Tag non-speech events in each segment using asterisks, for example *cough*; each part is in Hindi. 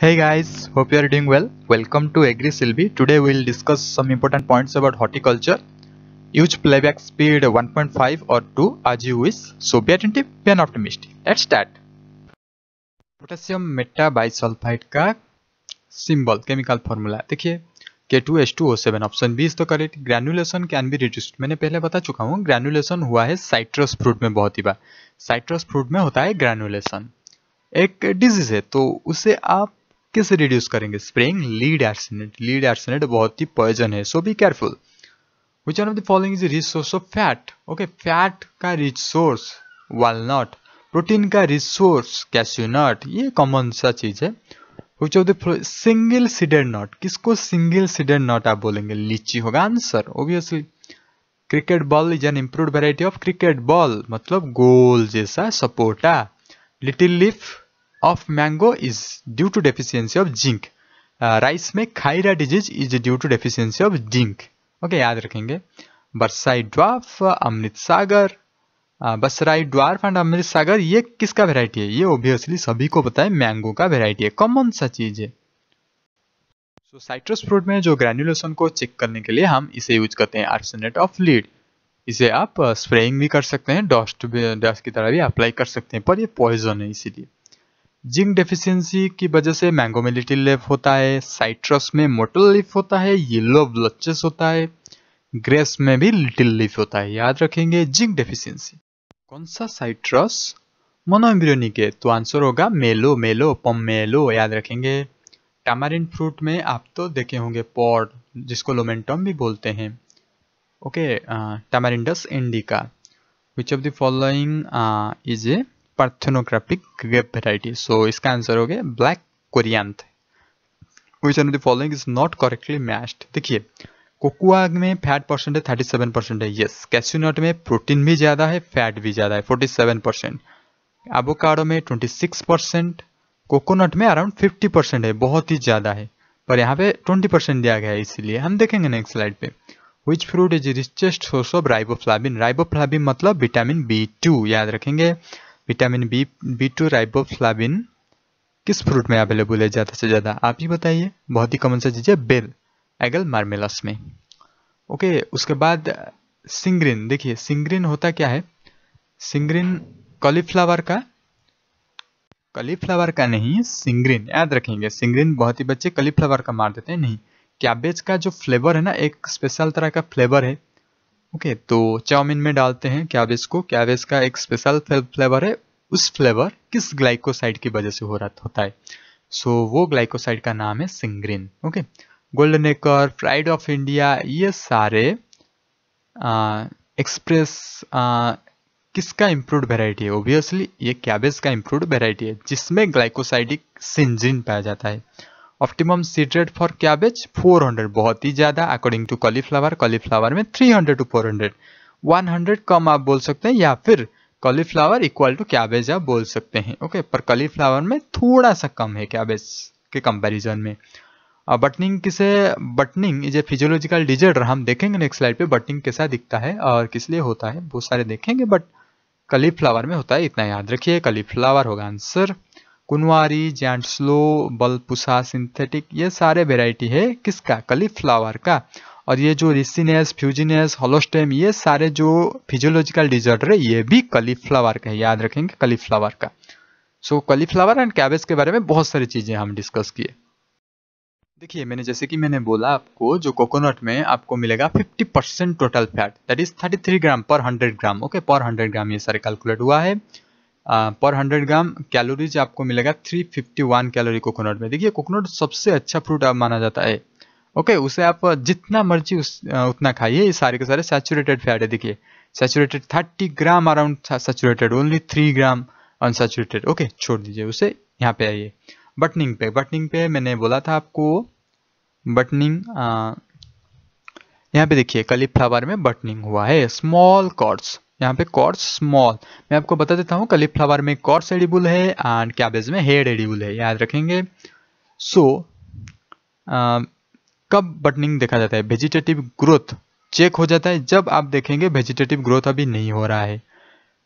Hey guys, hope you are doing well. Welcome to Agri Silvi. Today we will discuss some important points about horticulture. Use playback speed 1.5 or 2 as you wish. So be attentive, be an optimist. Let's start. Potassium metabisulfite ka symbol, chemical formula. Formula K2H2O7 option B is the correct. Granulation can be reduced. मैंने पहले बता चुका हूँ Granulation हुआ है citrus fruit में बहुत ही बार Citrus fruit में होता है granulation. एक डिजीज है तो उसे आप किस रिड्यूस करेंगे spraying lead arsenate lead arsenate बहुत ही पॉइजन है so be careful which are of the following is rich source of fat okay fat का रिच सोर्स वालनट प्रोटीन का रिच सोर्स कैश्यूनट ये कॉमन सा चीज है which of the single seeded nut किसको सिंगल सीडेड नट आप बोलेंगे लीची होगा answer obviously cricket ball is an improve variety of cricket ball मतलब गोल जैसा सपोर्टा little leaf of mango is due to deficiency of zinc rice uh, में Khaira disease is due to deficiency of zinc okay याद रखेंगे बरसाई dwarf Amrit Sagar uh, Basrai dwarf and Amrit Sagar ये किसका वेराइटी है ये ऑब्वियसली सभी को पता है मैंगो का वेराइटी है कॉमन सा चीज है सो साइट्रस फ्रूट में जो ग्रेन्युलेशन को चेक करने के लिए हम इसे यूज करते हैं आर्सेनेट ऑफ लीड इसे आप स्प्रेइंग uh, भी कर सकते हैं डस्ट डस्ट की तरह भी अप्लाई कर सकते हैं पर ये पॉइजन है इसीलिए जिंक डेफिशिएंसी की वजह से मैंगो में लिटिल लेफ होता है साइट्रस में मोटल लीफ होता है येलो ब्लचेस होता है ग्रेस में भी लिटिल लीफ होता है याद रखेंगे जिंक डेफिशिएंसी कौन सा साइट्रस मोनोएम्ब्रियोनिक के तो आंसर होगा मेलो मेलो पमेलो याद रखेंगे टमारिन फ्रूट में आप तो देखे होंगे पॉड जिसको लोमेंटम भी बोलते हैं okay tamarindus indica which of the following is a parthenocarpic grape variety so इसका आंसर हो गया black corinth which on the following is not correctly matched देखिए कोकुआ में फैट परसेंट है थर्टी सेवन परसेंट है यस कैस्यूनट में प्रोटीन भी ज़्यादा है फैट भी ज़्यादा है फोर्टी सेवन परसेंट एबोकाडो में ट्वेंटी सिक्स परसेंट कोकोनट में अराउंड फिफ्टी परसेंट है बहुत ही ज़्यादा है पर यहाँ पे ट्वेंटी परसेंट दिया गया है इसीलिए हम देखेंगे नेक्स्ट स्लाइड पे which fruit is richest source of riboflavin riboflavin मतलब विटामिन बी टू याद रखेंगे vitamin B B two riboflavin किस फ्रूट में अवेलेबल है ज़्यादा से ज़्यादा आप ही बताइए बहुत ही कॉमन सा चीज़ है बेल एगल मार्मेलस में ओके उसके बाद सिंग्रिन देखिए सिंग्रिन होता क्या है सिंग्रिन कॉलीफ्लावर का कॉलीफ्लावर का नहीं सिंग्रिन याद रखेंगे सिंग्रिन बहुत ही बच्चे कॉलीफ्लावर का मार देते हैं नहीं कैबेज का जो फ्लेवर है ना एक स्पेशल तरह का फ्लेवर है ओके तो चाउमिन में डालते हैं कैबेज को कैबेज का एक स्पेशल फ्लेवर है उस फ्लेवर किस ग्लाइकोसाइड की वजह से हो रहा होता है सो so, वो ग्लाइकोसाइड का नाम है sinigrin okay golden acre pride of India ये सारे एक्सप्रेस किसका इम्प्रूव वेराइटी है ओब्वियसली ये कैबेज का इंप्रूव वेराइटी है जिसमें ग्लाइकोसाइडिक सिंजिन पाया जाता है optimum seed rate for cabbage 400 बहुत ही ज़्यादा अकॉर्डिंग टू कॉलीफ्लावर कॉलीफ्लावर में 300 टू 400 100 कम आप बोल सकते हैं या फिर कॉलीफ्लावर इक्वल टू कैबेज आप बोल सकते हैं ओके पर कॉलीफ्लावर में थोड़ा सा कम है कैबेज के कंपैरिजन में बटनिंग किसे buttoning is a physiological disorder हम देखेंगे नेक्स्ट स्लाइड पे बटनिंग कैसा दिखता है और किस लिए होता है बहुत सारे देखेंगे बट कलीफ्लावर में होता है इतना याद रखिए कलीफ्लावर होगा आंसर कुनवारी जैंटस्लो बलपुसा सिंथेटिक ये सारे वेराइटी है किसका कलीफ्लावर का और ये जो रिसिनेस फ्यूजिनेस होलोस्टेम ये सारे जो फिजियोलॉजिकल डिजॉर्डर है ये भी कली फ्लावर का है याद रखेंगे कली फ्लावर का so so, cauliflower and cabbage के बारे में बहुत सारी चीज़ें हम डिस्कस किए देखिए मैंने जैसे कि मैंने बोला आपको जो कोकोनट में आपको मिलेगा 50 percent total fat that is 33 gram per 100 gram okay पर 100 ग्राम ये सारे कैलकुलेट हुआ है पर हंड्रेड ग्राम कैलोरीज आपको मिलेगा 351 कैलोरी कोकोनट में देखिए कोकोनट सबसे अच्छा फ्रूट आप माना जाता है ओके उसे आप जितना मर्जी उस उतना खाइए ये सारे के सारे सैचुरेटेड फैट है देखिए saturated 30 gram around saturated only 3 gram unsaturated okay छोड़ दीजिए उसे यहाँ पे आइए बटनिंग पे बटनिंग पे मैंने बोला था आपको बटनिंग यहाँ पे देखिए कलीफ्लावर में बटनिंग हुआ है स्मॉल कॉर्ड्स यहाँ पे कॉर्स स्मॉल मैं आपको बता देता हूँ कलीफ्लावर में कॉर्स एडिबुल है एंड कैबेज में हेड एडिबुल है याद रखेंगे सो so, कब बटनिंग देखा जाता है वेजिटेटिव ग्रोथ चेक हो जाता है जब आप देखेंगे वेजिटेटिव ग्रोथ अभी नहीं हो रहा है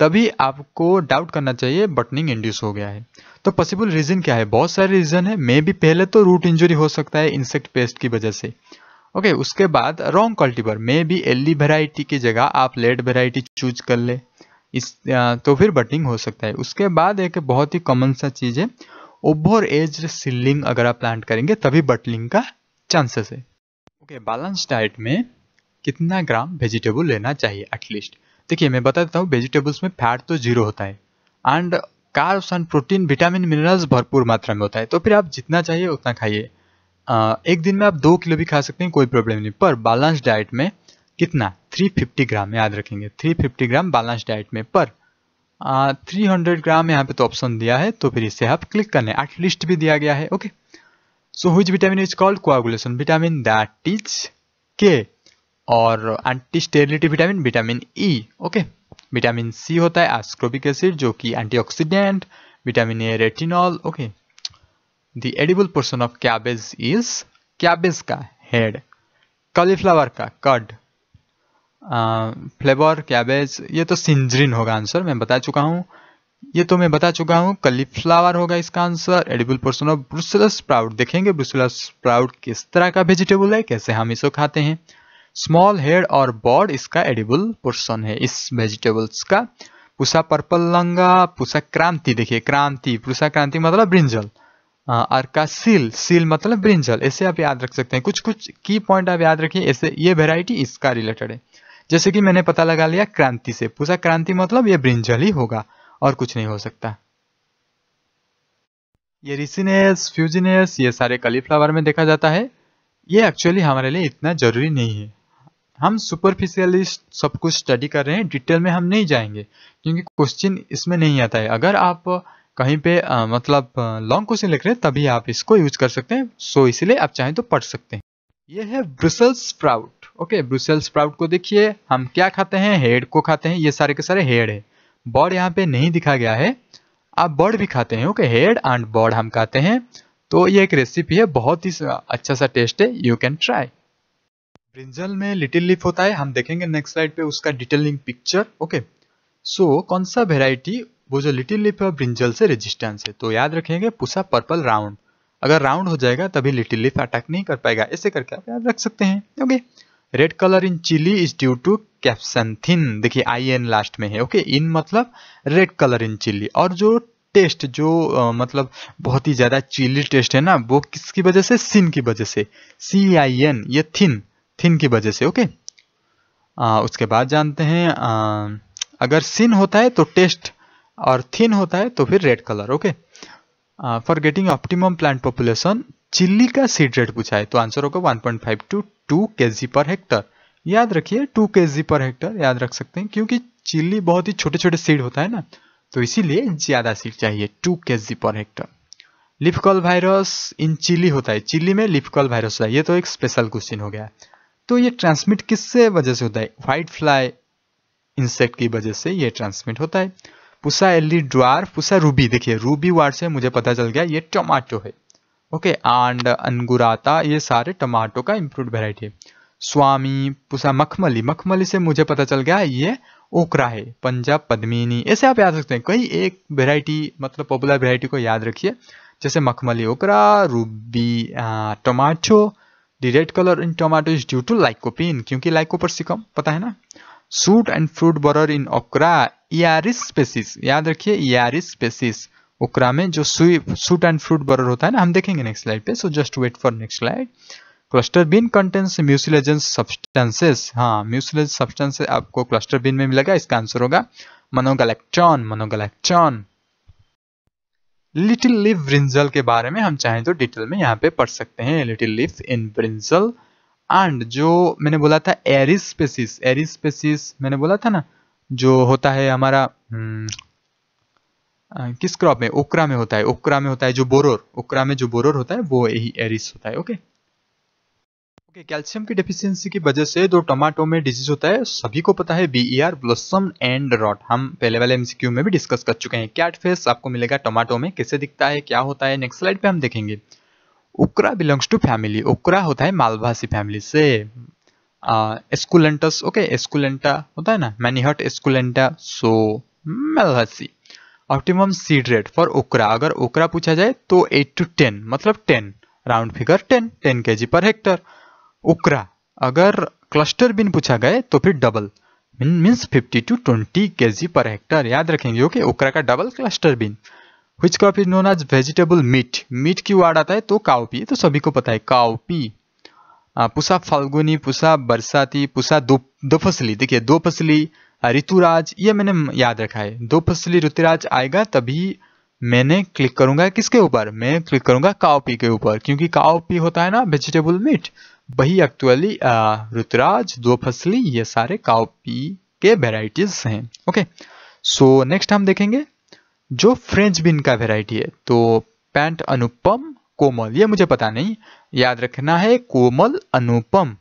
तभी आपको डाउट करना चाहिए बटनिंग इंड्यूस हो गया है तो पॉसिबल रीज़न क्या है बहुत सारे रीज़न है मे भी पहले तो रूट इंजरी हो सकता है इंसेक्ट पेस्ट की वजह से ओके okay, उसके बाद रॉन्ग कल्टीवर मे भी एल्ली वेराइटी की जगह आप लेट वेराइटी चूज कर ले इस तो फिर बटिंग हो सकता है उसके बाद एक बहुत ही कॉमन सा चीज़ है ओवर एज सिलिंग अगर आप प्लांट करेंगे तभी बटलिंग का चांसेस है ओके बैलेंस डाइट में कितना ग्राम वेजिटेबल लेना चाहिए एटलीस्ट देखिए मैं बता देता हूँ वेजिटेबल्स में फैट तो जीरो होता है and carbs and protein vitamin minerals भरपूर मात्रा में होता है तो फिर आप जितना चाहिए उतना खाइए एक दिन में आप दो किलो भी खा सकते हैं कोई प्रॉब्लम नहीं पर बैलेंस डाइट में कितना 350 ग्राम याद रखेंगे 350 ग्राम बैलेंस डाइट में पर थ्री हंड्रेड ग्राम यहाँ पे तो ऑप्शन दिया है तो फिर इसे आप क्लिक कर लें एट लिस्ट भी दिया गया है okay so whose vitamin is called coagulation vitamin that is K और anti sterility vitamin vitamin E okay vitamin C होता है एस्क्रोबिक एसिड जो कि antioxidant vitamin A retinol okay the edible portion of cabbage is cabbage का हेड कॉलीफ्लावर का कड फ्लेवर कैबेज ये तो सिंजरीन होगा आंसर मैं बता चुका हूँ ये तो मैं बता चुका हूँ कलीफ्लावर होगा इसका answer edible portion of Brussels sprout देखेंगे ब्रुसलस स्प्राउट किस तरह का वेजिटेबल है कैसे हम इसको खाते हैं स्मॉल हेड और बॉड इसका एडिबल पोर्सन है इस वेजिटेबल्स का पुसा पर्पल लंगा पुसा क्रांति देखिए क्रांति पुसा क्रांति मतलब ब्रिंजल अर्का सील सील मतलब ब्रिंजल ऐसे आप याद रख सकते हैं कुछ कुछ की पॉइंट आप याद रखिए ऐसे ये वेराइटी इसका रिलेटेड है जैसे कि मैंने पता लगा लिया क्रांति से पूछा क्रांति मतलब ये ब्रिंजल ही होगा और कुछ नहीं हो सकता ये रिसिनेस फ्यूजिनेस ये सारे कलीफ्लावर में देखा जाता है ये एक्चुअली हमारे लिए इतना जरूरी नहीं है हम सुपरफिशियली सब कुछ स्टडी कर रहे हैं डिटेल में हम नहीं जाएंगे क्योंकि क्वेश्चन इसमें नहीं आता है अगर आप कहीं पे आ, मतलब लॉन्ग क्वेश्चन लिख रहे हैं तभी आप इसको यूज कर सकते हैं सो इसलिए आप चाहें तो पढ़ सकते हैं ये है Brussels sprout okay Brussels sprout को देखिए हम क्या खाते हैं हेड को खाते हैं ये सारे के सारे हेड है बर्ड यहाँ पे नहीं दिखा गया है आप बर्ड भी खाते हैं ओके हेड एंड बर्ड हम खाते हैं तो ये एक रेसिपी है बहुत ही अच्छा सा टेस्ट है यू कैन ट्राई ब्रिंजल में लिटिल लिफ होता है हम देखेंगे नेक्स्ट स्लाइड पे उसका डिटेलिंग पिक्चर ओके सो कौन सा वेराइटी वो जो लिटिल लिप है ब्रिंजल से रेजिस्टेंस है तो याद रखेंगे पुसा पर्पल राउंड अगर राउंड हो जाएगा तभी लिटिल लिप अटैक नहीं कर पाएगा ऐसे करके आप याद रख सकते हैं okay red colour in chilli is due to capsanthin देखिए आई एन लास्ट में है ओके इन मतलब रेड कलर इन चिली और जो टेस्ट जो आ, मतलब बहुत ही ज़्यादा चिली टेस्ट है ना वो किसकी वजह से सिन की वजह से सी आई एन ये थिन थिन की वजह से ओके आ, उसके बाद जानते हैं आ, अगर सिन होता है तो टेस्ट और थिन होता है तो फिर red colour okay for getting optimum plant population chilli का सीड रेट पूछा है तो आंसर होगा 1.5 टू टू के पर हेक्टर याद रखिए 2 के पर हेक्टर याद रख सकते हैं क्योंकि चिल्ली बहुत ही छोटे छोटे सीड होता है ना तो इसीलिए ज़्यादा सीड चाहिए 2 K per hectare leaf curl virus in chilli होता है चिली में लिफकल वायरस होता है ये तो एक स्पेशल क्वेश्चन हो गया तो ये ट्रांसमिट किससे वजह से होता है व्हाइट फ्लाई इंसेक्ट की वजह से ये ट्रांसमिट होता है Pusa early dwarf Pusa ruby देखिए रूबी वार्ड से मुझे पता चल गया ये टमाटो है ओके एंड अंगुराता ये सारे टमाटो का इम्प्रूव वेराइटी है स्वामी पुसा मखमली मखमली से मुझे पता चल गया ये ओकरा है पंजाब पद्मिनी ऐसे आप याद रखते हैं कई एक वेराइटी मतलब पॉपुलर वेराइटी को याद रखिए जैसे मखमली okra ruby tomato the red colour in tomato is due to lycopene क्योंकि लाइकोपर्सिकम पता है ना shoot and fruit borer in okra Earias spaces याद रखिए यारिस स्पेसिस ओकरा में जो सुई सूट एंड फ्रूट बरर होता है ना हम देखेंगे नेक्स्ट स्लाइड पे so just wait for next slide cluster bean contains mucilaginous substances हाँ म्यूसिलेज सब्सटेंसेस आपको क्लस्टर बीन में मिलेगा इसका आंसर होगा mannogalactan mannogalactan little leaf brinjal के बारे में हम चाहें तो डिटेल में यहाँ पे पढ़ सकते हैं little leaf in brinjal and जो मैंने बोला था एरिस स्पेसिस एरिस स्पेसिस मैंने बोला था ना जो होता है हमारा हम्म, किस क्रॉप में ओकरा में होता है ओकरा में होता है जो बोरोर ओकरा में जो बोरोर होता है वो यही एरिस होता है ओके ओके कैल्शियम की डेफिशिएंसी की वजह से जो टमाटो में डिजीज होता है सभी को पता है B E R blossom end rot हम पहले वाले एमसीक्यू में भी डिस्कस कर चुके हैं कैट फेस आपको मिलेगा टमाटो में कैसे दिखता है क्या होता है नेक्स्ट स्लाइड पे हम देखेंगे उकरा बिलोंग्स टू फैमिली उकरा होता है मालभासी फैमिली से एस्कुलेंटस ओके एस्कुलेंटा होता है ना मैनीहट एस्कुलेंटा सो मेलहसी optimum seed rate for okra अगर ओकरा पूछा जाए तो एट टू टेन मतलब ten round figure ten ten K G per Hector ओकरा अगर क्लस्टर बिन पूछा गए तो फिर double means fifty two twenty K G per hectare याद रखेंगे ओके ओकरा का double cluster bean which crop is known as vegetable meat meat की वर्ड आता है तो काउपी तो सभी को पता है काउपी पुसा फाल्गुनी पुसा बरसाती पुसा दो फसली देखिए दो फसली ऋतुराज ये मैंने याद रखा है दो फसली ऋतुराज आएगा तभी मैंने क्लिक करूंगा किसके ऊपर मैं क्लिक करूंगा काओपी के ऊपर क्योंकि काओपी होता है ना वेजिटेबल मीट वही एक्चुअली ऋतुराज दो फसली ये सारे काओपी के वेराइटीज हैं ओके सो नेक्स्ट हम देखेंगे जो फ्रेंच बिन का वेराइटी है तो पैंट अनुपम कोमल ये मुझे पता नहीं याद रखना है कोमल अनुपम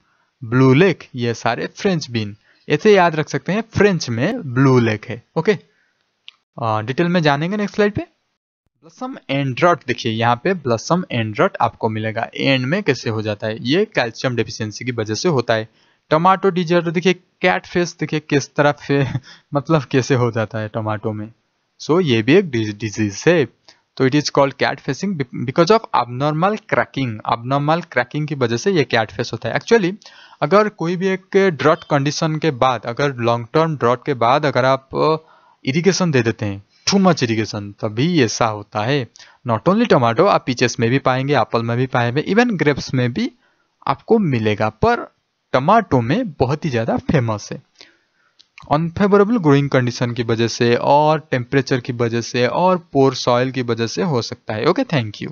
ब्लू लेक ये सारे फ्रेंच बीन ऐसे याद रख सकते हैं फ्रेंच में ब्लू लेक है ओके डिटेल में जानेंगे नेक्स्ट स्लाइड पे ब्लसम एंड्रॉट देखिए यहाँ पे ब्लसम एंड्रॉट आपको मिलेगा एंड में कैसे हो जाता है ये कैल्शियम डिफिशियंसी की वजह से होता है टमाटो तो डिजर्ट देखिए कैट फेस देखिए किस तरह *laughs* मतलब कैसे हो जाता है टमाटो में सो so, ये भी एक डिजीज है तो it is called cat facing because of abnormal cracking abnormal cracking की वजह से ये कैट फेस होता है एक्चुअली अगर कोई भी एक ड्रॉट कंडीशन के बाद अगर लॉन्ग टर्म ड्रॉट के बाद अगर आप इरिगेशन uh, दे देते हैं टू मच इरिगेशन तभी ऐसा होता है नॉट ओनली टमाटो आप पीचेस में भी पाएंगे एप्पल में भी पाएंगे इवन ग्रेप्स में भी आपको मिलेगा पर टमाटो में बहुत ही ज़्यादा फेमस है अनफेवरेबल ग्रोइंग कंडीशन की वजह से और टेम्परेचर की वजह से और पोर सॉइल की वजह से हो सकता है ओके थैंक यू